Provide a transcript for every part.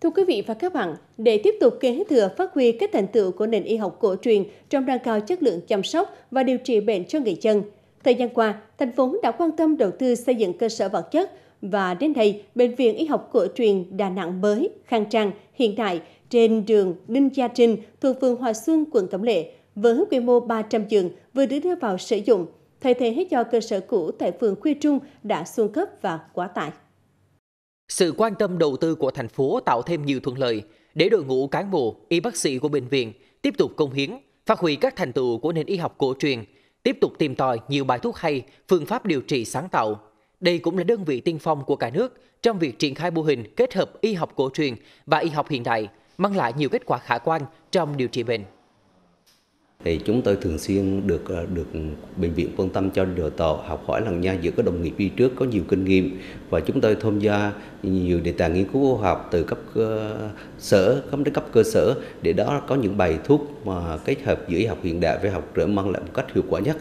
Thưa quý vị và các bạn, để tiếp tục kế thừa phát huy các thành tựu của nền y học cổ truyền trong nâng cao chất lượng chăm sóc và điều trị bệnh cho người dân, thời gian qua, thành phố đã quan tâm đầu tư xây dựng cơ sở vật chất và đến nay, Bệnh viện Y học cổ truyền Đà Nẵng mới, khang trang, hiện đại trên đường Đinh Gia Trinh thuộc phường Hòa Xuân, quận Cẩm Lệ với quy mô 300 giường vừa được đưa vào sử dụng, thay thế cho cơ sở cũ tại phường Khuê Trung đã xuống cấp và quá tải. Sự quan tâm đầu tư của thành phố tạo thêm nhiều thuận lợi để đội ngũ cán bộ, y bác sĩ của bệnh viện tiếp tục công hiến, phát huy các thành tựu của nền y học cổ truyền, tiếp tục tìm tòi nhiều bài thuốc hay, phương pháp điều trị sáng tạo. Đây cũng là đơn vị tiên phong của cả nước trong việc triển khai mô hình kết hợp y học cổ truyền và y học hiện đại, mang lại nhiều kết quả khả quan trong điều trị bệnh thì chúng tôi thường xuyên được ờ, được bệnh viện quan tâm cho đào tạo học hỏi lẫn nha giữa các đồng nghiệp đi trước có nhiều kinh nghiệm và chúng tôi tham gia nhiều đề tài nghiên cứu khoa học từ cấp sở cấp đến cấp cơ sở để đó có những bài thuốc mà kết hợp giữa y học hiện đại với học rửa măng lại một cách hiệu quả nhất.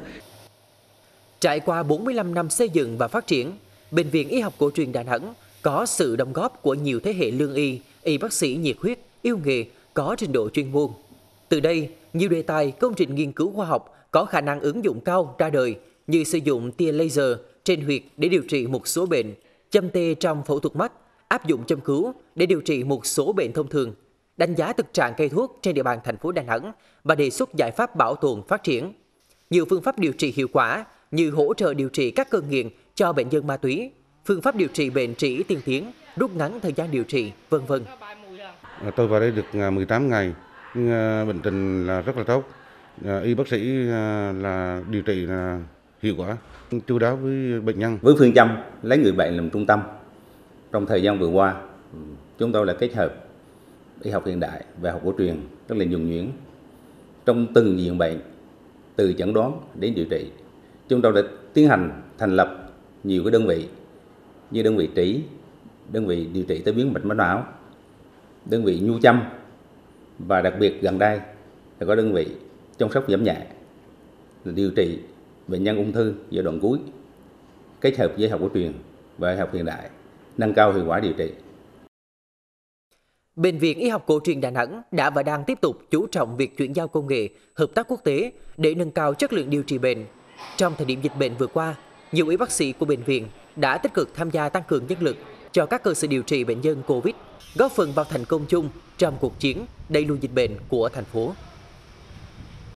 Trải qua 45 năm xây dựng và phát triển, Bệnh viện Y học cổ truyền Đà Nẵng có sự đóng góp của nhiều thế hệ lương y, y bác sĩ nhiệt huyết, yêu nghề, có trình độ chuyên môn. Từ đây, nhiều đề tài công trình nghiên cứu khoa học có khả năng ứng dụng cao ra đời như sử dụng tia laser trên huyệt để điều trị một số bệnh, châm tê trong phẫu thuật mắt, áp dụng châm cứu để điều trị một số bệnh thông thường, đánh giá thực trạng cây thuốc trên địa bàn thành phố Đà Nẵng và đề xuất giải pháp bảo tồn phát triển. Nhiều phương pháp điều trị hiệu quả như hỗ trợ điều trị các cơn nghiện cho bệnh nhân ma túy, phương pháp điều trị bệnh trĩ tiên tiến, rút ngắn thời gian điều trị, vân vân. Tôi vào đây được 18 à, ngày, Ờ, bệnh tình là rất là tốt ờ, y bác sĩ ờ, là điều trị là hiệu quả chú đáo với bệnh nhân với phương châm lấy người bệnh làm trung tâm trong thời gian vừa qua ừ, chúng tôi là kết hợp y học hiện đại và học cổ truyền rất là nhuần nhuyễn trong từng diện bệnh từ chẩn đoán đến điều trị chúng tôi đã tiến hành thành lập nhiều cái đơn vị như đơn vị trí đơn vị điều trị tới biến mạch máu não đơn vị nhu châm và đặc biệt gần đây là có đơn vị chăm sóc giảm nhẹ điều trị bệnh nhân ung thư giai đoạn cuối kết hợp với học cổ truyền và học hiện đại nâng cao hiệu quả điều trị Bệnh viện Y học cổ truyền Đà Nẵng đã và đang tiếp tục chú trọng việc chuyển giao công nghệ, hợp tác quốc tế để nâng cao chất lượng điều trị bệnh. Trong thời điểm dịch bệnh vừa qua, nhiều y bác sĩ của bệnh viện đã tích cực tham gia tăng cường nhân lực cho các cơ sở điều trị bệnh nhân COVID góp phần vào thành công chung trong cuộc chiến đẩy lùi dịch bệnh của thành phố.